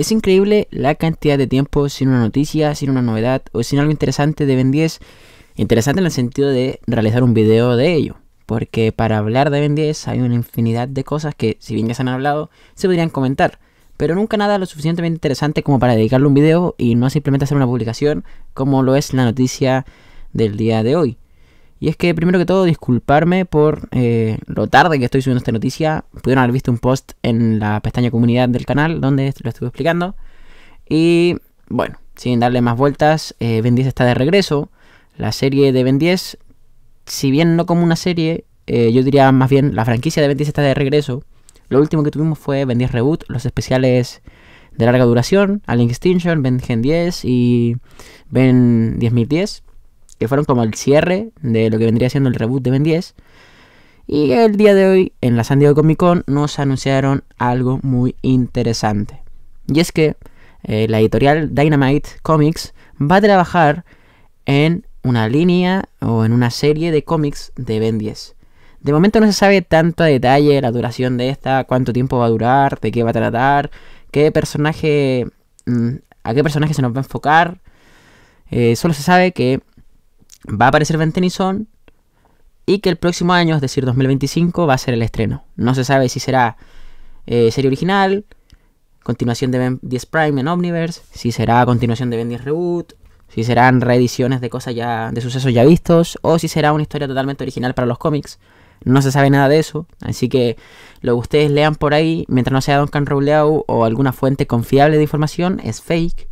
Es increíble la cantidad de tiempo sin una noticia, sin una novedad o sin algo interesante de Ben 10. Interesante en el sentido de realizar un video de ello. Porque para hablar de Ben 10 hay una infinidad de cosas que, si bien ya se han hablado, se podrían comentar. Pero nunca nada lo suficientemente interesante como para dedicarle un video y no simplemente hacer una publicación como lo es la noticia del día de hoy. Y es que, primero que todo, disculparme por eh, lo tarde que estoy subiendo esta noticia. Pudieron haber visto un post en la pestaña comunidad del canal donde lo estuve explicando. Y bueno, sin darle más vueltas, Ben eh, 10 está de regreso. La serie de Ben 10, si bien no como una serie, eh, yo diría más bien la franquicia de Ben 10 está de regreso. Lo último que tuvimos fue Ben 10 Reboot, los especiales de larga duración, Alien Extinction, Ben 10 y Ben 10.010 que fueron como el cierre de lo que vendría siendo el reboot de Ben 10. Y el día de hoy, en la San Diego Comic Con, nos anunciaron algo muy interesante. Y es que eh, la editorial Dynamite Comics va a trabajar en una línea o en una serie de cómics de Ben 10. De momento no se sabe tanto a detalle la duración de esta, cuánto tiempo va a durar, de qué va a tratar, qué personaje, mm, a qué personaje se nos va a enfocar. Eh, solo se sabe que va a aparecer Tennyson y que el próximo año, es decir, 2025, va a ser el estreno. No se sabe si será eh, serie original, continuación de Ben 10 Prime en Omniverse, si será continuación de Ben 10 Reboot, si serán reediciones de cosas ya, de sucesos ya vistos, o si será una historia totalmente original para los cómics. No se sabe nada de eso, así que lo que ustedes lean por ahí, mientras no sea Duncan Robleau o alguna fuente confiable de información, es fake.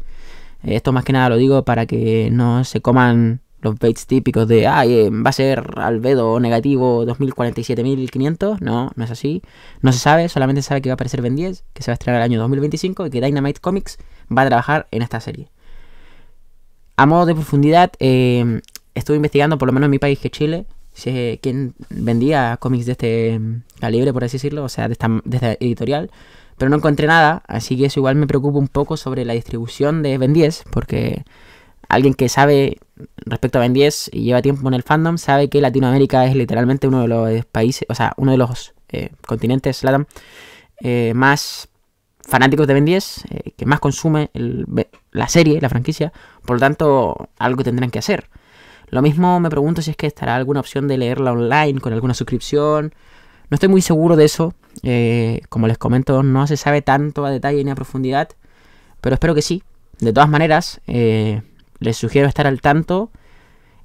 Esto más que nada lo digo para que no se coman los baits típicos de, ah, va a ser albedo negativo 2047.500. No, no es así. No se sabe, solamente se sabe que va a aparecer Ben 10, que se va a estrenar el año 2025 y que Dynamite Comics va a trabajar en esta serie. A modo de profundidad, em, estuve investigando, por lo menos en mi país, que Chile, si es quien vendía cómics de este em, calibre, por así decirlo, o sea, de editorial, pero no encontré nada, así que eso igual me preocupa un poco sobre la distribución de Ben 10, porque alguien que sabe respecto a Ben 10 y lleva tiempo en el fandom, sabe que Latinoamérica es literalmente uno de los países, o sea, uno de los eh, continentes LATAM eh, más fanáticos de Ben 10, eh, que más consume la serie, la franquicia, por lo tanto, algo tendrán que hacer. Lo mismo me pregunto si es que estará alguna opción de leerla online con alguna suscripción. No estoy muy seguro de eso. como les comento, no se sabe tanto a detalle ni a profundidad. Pero espero que sí. De todas maneras, eh, les sugiero estar al tanto.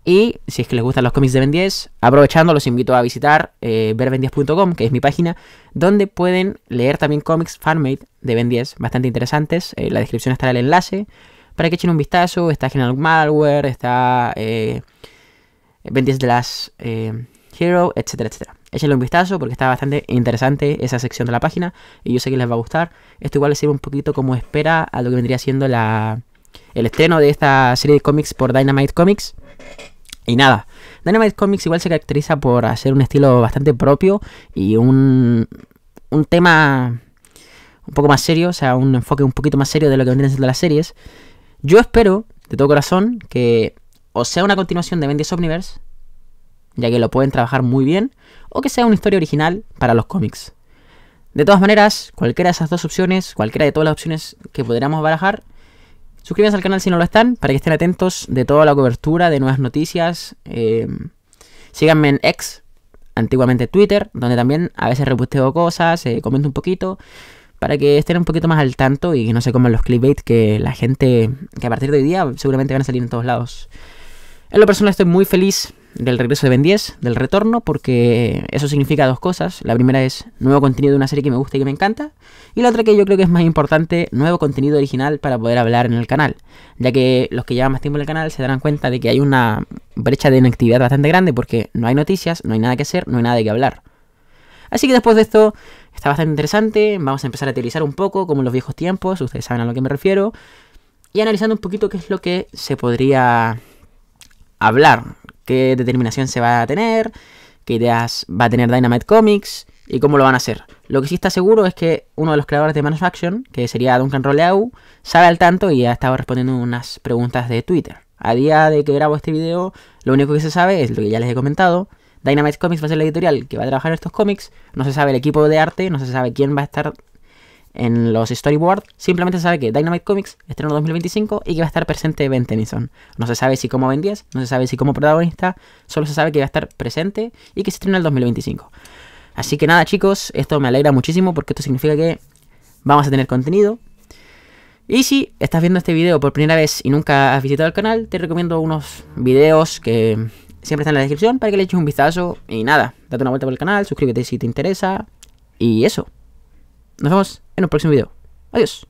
Y si es que les gustan los cómics de Ben 10, aprovechando, los invito a visitar eh, verben10.com, que es mi página, donde pueden leer también cómics fanmade de Ben 10, bastante interesantes. en eh, la descripción estará el enlace para que echen un vistazo. Está General Malware, está eh, Ben 10 de las Hero, etcétera, etcétera. Échenle un vistazo porque está bastante interesante esa sección de la página y yo sé que les va a gustar. Esto igual les sirve un poquito como espera a lo que vendría siendo la el estreno de esta serie de cómics por Dynamite Comics. Y nada, Dynamite Comics igual se caracteriza por hacer un estilo bastante propio y un, tema un poco más serio, o sea, un enfoque un poquito más serio de lo que vendrían siendo las series. Yo espero, de todo corazón, que o sea una continuación de Bendis Omniverse, ya que lo pueden trabajar muy bien, o que sea una historia original para los cómics. De todas maneras, cualquiera de esas dos opciones, cualquiera de todas las opciones que podríamos barajar, Suscríbanse al canal si no lo están, para que estén atentos de toda la cobertura, de nuevas noticias. Eh, síganme en X, antiguamente Twitter, donde también a veces reposteo cosas, eh, comento un poquito, para que estén un poquito más al tanto y no se coman los clickbait que la gente, que a partir de hoy día seguramente van a salir en todos lados. En lo personal estoy muy feliz del regreso de Ben 10, del retorno, porque eso significa dos cosas. La primera es nuevo contenido de una serie que me gusta y que me encanta. Y la otra que yo creo que es más importante, nuevo contenido original para poder hablar en el canal. Ya que los que llevan más tiempo en el canal se darán cuenta de que hay una brecha de inactividad bastante grande porque no hay noticias, no hay nada que hacer, no hay nada que hablar. Así que después de esto está bastante interesante, vamos a empezar a teorizar un poco como en los viejos tiempos, ustedes saben a lo que me refiero, y analizando un poquito qué es lo que se podría hablar qué determinación se va a tener, qué ideas va a tener Dynamite Comics y cómo lo van a hacer. Lo que sí está seguro es que uno de los creadores de Action, que sería Duncan Roleau, sabe al tanto y ha estado respondiendo unas preguntas de Twitter. A día de que grabo este video, lo único que se sabe es lo que ya les he comentado. Dynamite Comics va a ser la editorial que va a trabajar estos cómics. No se sabe el equipo de arte, no se sabe quién va a estar en los storyboards, simplemente se sabe que Dynamite Comics el 2025 y que va a estar presente Ben Tennyson. No se sabe si como Ben 10, no se sabe si como protagonista, solo se sabe que va a estar presente y que se estrena el 2025. Así que nada chicos, esto me alegra muchísimo porque esto significa que vamos a tener contenido. Y si estás viendo este video por primera vez y nunca has visitado el canal, te recomiendo unos videos que siempre están en la descripción para que le eches un vistazo. Y nada, date una vuelta por el canal, suscríbete si te interesa. Y eso. Nos vemos en un próximo video. Adiós.